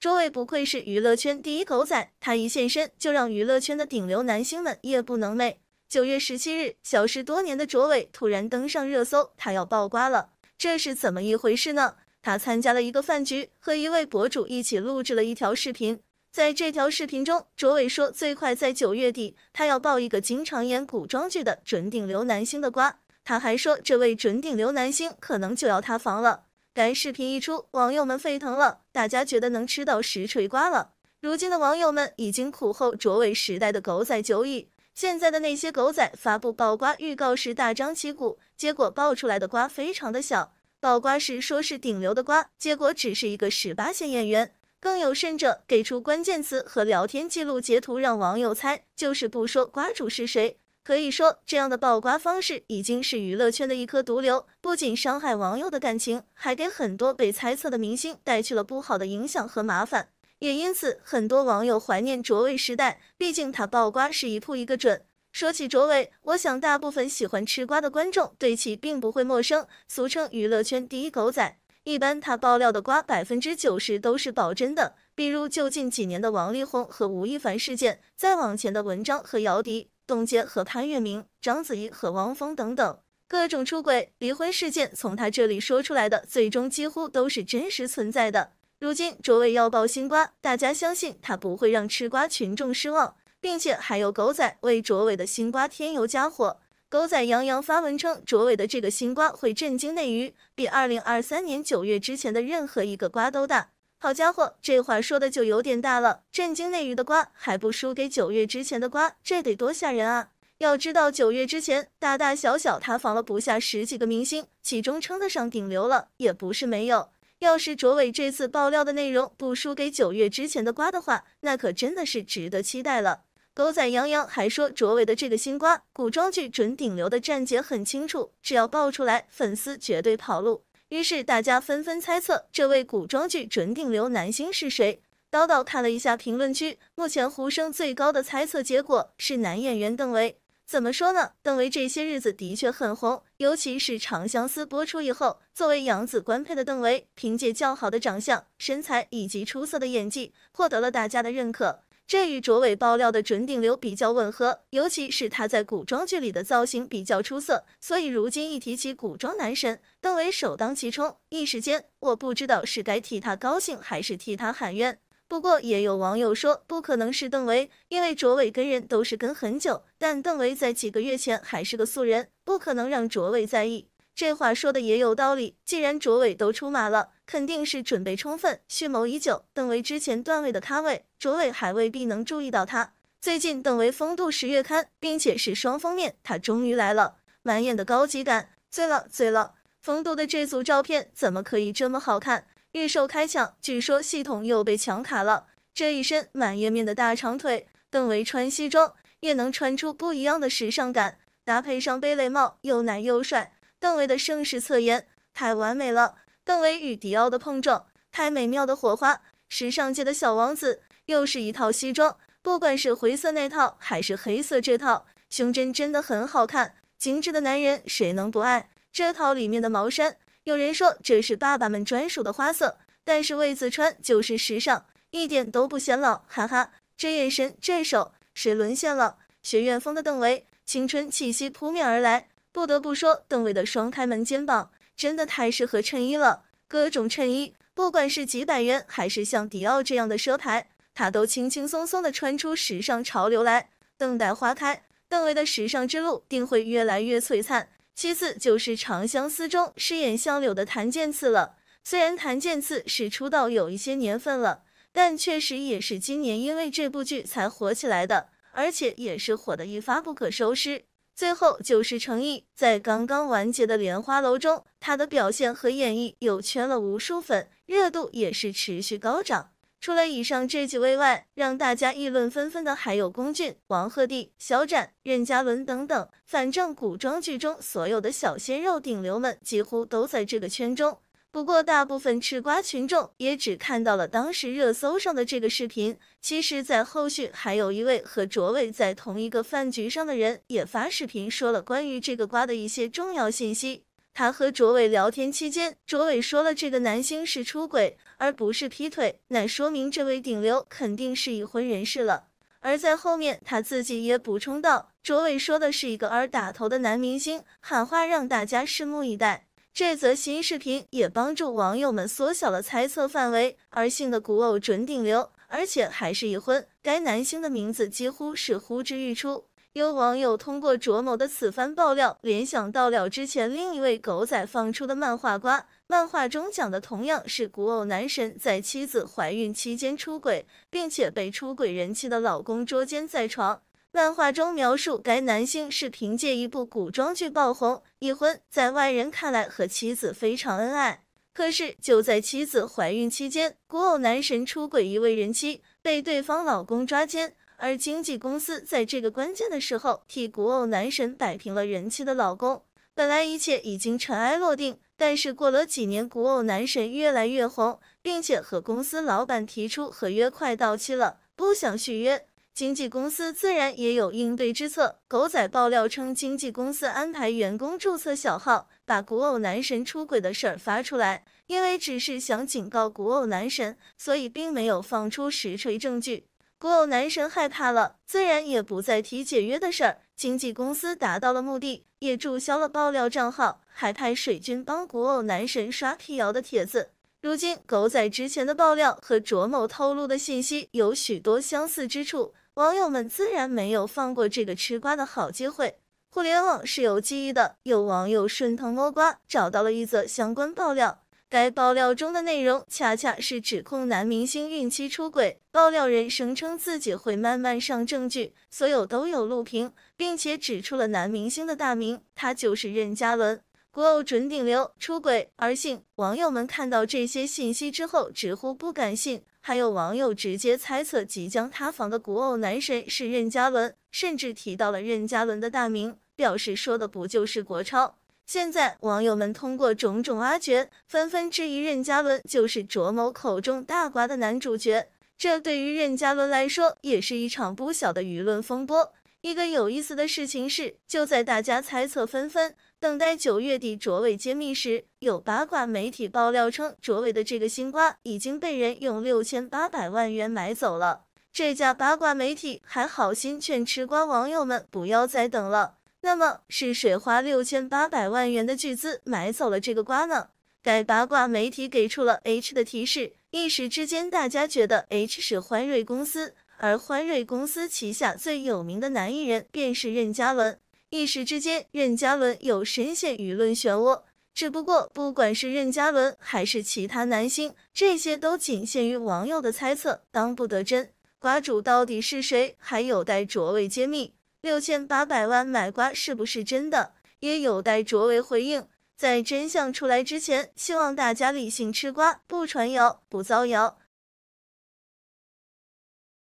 卓伟不愧是娱乐圈第一狗仔，他一现身就让娱乐圈的顶流男星们夜不能寐。九月十七日，消失多年的卓伟突然登上热搜，他要爆瓜了，这是怎么一回事呢？他参加了一个饭局，和一位博主一起录制了一条视频。在这条视频中，卓伟说最快在九月底，他要爆一个经常演古装剧的准顶流男星的瓜。他还说，这位准顶流男星可能就要塌房了。该视频一出，网友们沸腾了，大家觉得能吃到实锤瓜了。如今的网友们已经苦后卓伟时代的狗仔久矣，现在的那些狗仔发布爆瓜预告时大张旗鼓，结果爆出来的瓜非常的小，爆瓜时说是顶流的瓜，结果只是一个十八线演员，更有甚者给出关键词和聊天记录截图让网友猜，就是不说瓜主是谁。可以说，这样的爆瓜方式已经是娱乐圈的一颗毒瘤，不仅伤害网友的感情，还给很多被猜测的明星带去了不好的影响和麻烦。也因此，很多网友怀念卓伟时代，毕竟他爆瓜是一铺一个准。说起卓伟，我想大部分喜欢吃瓜的观众对其并不会陌生，俗称娱乐圈第一狗仔。一般他爆料的瓜百分之九十都是保真的，比如就近几年的王力宏和吴亦凡事件，再往前的文章和姚笛。董洁和潘粤明，章子怡和汪峰等等各种出轨离婚事件，从他这里说出来的，最终几乎都是真实存在的。如今卓伟要爆新瓜，大家相信他不会让吃瓜群众失望，并且还有狗仔为卓伟的新瓜添油加火。狗仔杨洋发文称，卓伟的这个新瓜会震惊内娱，比二零二三年九月之前的任何一个瓜都大。好家伙，这话说的就有点大了。震惊内娱的瓜还不输给九月之前的瓜，这得多吓人啊！要知道九月之前，大大小小塌房了不下十几个明星，其中称得上顶流了也不是没有。要是卓伟这次爆料的内容不输给九月之前的瓜的话，那可真的是值得期待了。狗仔杨洋还说，卓伟的这个新瓜，古装剧准顶流的战姐很清楚，只要爆出来，粉丝绝对跑路。于是大家纷纷猜测这位古装剧准顶流男星是谁。叨叨看了一下评论区，目前呼声最高的猜测结果是男演员邓为。怎么说呢？邓为这些日子的确很红，尤其是《长相思》播出以后，作为杨紫官配的邓为，凭借较好的长相、身材以及出色的演技，获得了大家的认可。这与卓伟爆料的准顶流比较吻合，尤其是他在古装剧里的造型比较出色，所以如今一提起古装男神，邓为首当其冲。一时间，我不知道是该替他高兴还是替他喊冤。不过也有网友说不可能是邓为，因为卓伟跟人都是跟很久，但邓为在几个月前还是个素人，不可能让卓伟在意。这话说的也有道理，既然卓伟都出马了。肯定是准备充分，蓄谋已久。邓为之前段位的咖位，卓伟还未必能注意到他。最近邓为风度十月刊，并且是双封面，他终于来了，满眼的高级感，醉了醉了。风度的这组照片怎么可以这么好看？预售开抢，据说系统又被抢卡了。这一身满页面的大长腿，邓为穿西装也能穿出不一样的时尚感，搭配上贝雷帽，又奶又帅。邓为的盛世侧颜太完美了。邓为与迪奥的碰撞，太美妙的火花！时尚界的小王子，又是一套西装，不管是灰色那套还是黑色这套，胸针真的很好看，精致的男人谁能不爱？这套里面的毛衫，有人说这是爸爸们专属的花色，但是魏子川就是时尚，一点都不显老，哈哈！这眼神，这手，谁沦陷了？学院风的邓为，青春气息扑面而来，不得不说，邓为的双开门肩膀。真的太适合衬衣了，各种衬衣，不管是几百元还是像迪奥这样的奢牌，他都轻轻松松的穿出时尚潮流来。等待花开，邓为的时尚之路定会越来越璀璨。其次就是《长相思》中饰演相柳的谭健次了，虽然谭健次是出道有一些年份了，但确实也是今年因为这部剧才火起来的，而且也是火得一发不可收拾。最后就是程毅，在刚刚完结的《莲花楼》中，他的表现和演绎又圈了无数粉，热度也是持续高涨。除了以上这几位外，让大家议论纷纷的还有龚俊、王鹤棣、肖战、任嘉伦等等。反正古装剧中所有的小鲜肉顶流们，几乎都在这个圈中。不过，大部分吃瓜群众也只看到了当时热搜上的这个视频。其实，在后续还有一位和卓伟在同一个饭局上的人也发视频，说了关于这个瓜的一些重要信息。他和卓伟聊天期间，卓伟说了这个男星是出轨，而不是劈腿，那说明这位顶流肯定是已婚人士了。而在后面，他自己也补充到，卓伟说的是一个“二”打头的男明星，喊话让大家拭目以待。这则新视频也帮助网友们缩小了猜测范围，而性的古偶准顶流，而且还是已婚，该男星的名字几乎是呼之欲出。有网友通过卓某的此番爆料，联想到了之前另一位狗仔放出的漫画瓜，漫画中讲的同样是古偶男神在妻子怀孕期间出轨，并且被出轨人妻的老公捉奸在床。漫画中描述，该男性是凭借一部古装剧爆红，已婚，在外人看来和妻子非常恩爱。可是就在妻子怀孕期间，古偶男神出轨一位人妻，被对方老公抓奸。而经纪公司在这个关键的时候，替古偶男神摆平了人妻的老公。本来一切已经尘埃落定，但是过了几年，古偶男神越来越红，并且和公司老板提出合约快到期了，不想续约。经纪公司自然也有应对之策。狗仔爆料称，经纪公司安排员工注册小号，把古偶男神出轨的事儿发出来，因为只是想警告古偶男神，所以并没有放出实锤证据。古偶男神害怕了，自然也不再提解约的事儿。经纪公司达到了目的，也注销了爆料账号，还派水军帮古偶男神刷辟谣的帖子。如今，狗仔之前的爆料和卓某透露的信息有许多相似之处。网友们自然没有放过这个吃瓜的好机会。互联网是有记忆的，有网友顺藤摸瓜找到了一则相关爆料。该爆料中的内容恰恰是指控男明星孕期出轨。爆料人声称自己会慢慢上证据，所有都有录屏，并且指出了男明星的大名，他就是任嘉伦。古偶准顶流出轨儿性，网友们看到这些信息之后直呼不敢信。还有网友直接猜测即将塌房的古偶男神是任嘉伦，甚至提到了任嘉伦的大名，表示说的不就是国超？现在网友们通过种种挖掘，纷纷质疑任嘉伦就是卓某口中大瓜的男主角。这对于任嘉伦来说，也是一场不小的舆论风波。一个有意思的事情是，就在大家猜测纷纷。等待九月底卓伟揭秘时，有八卦媒体爆料称，卓伟的这个新瓜已经被人用六千八百万元买走了。这家八卦媒体还好心劝吃瓜网友们不要再等了。那么是谁花六千八百万元的巨资买走了这个瓜呢？该八卦媒体给出了 H 的提示，一时之间大家觉得 H 是欢瑞公司，而欢瑞公司旗下最有名的男艺人便是任嘉伦。一时之间，任嘉伦又深陷舆论漩涡。只不过，不管是任嘉伦还是其他男星，这些都仅限于网友的猜测，当不得真。瓜主到底是谁，还有待卓伟揭秘。六千八百万买瓜是不是真的，也有待卓伟回应。在真相出来之前，希望大家理性吃瓜，不传谣，不造谣。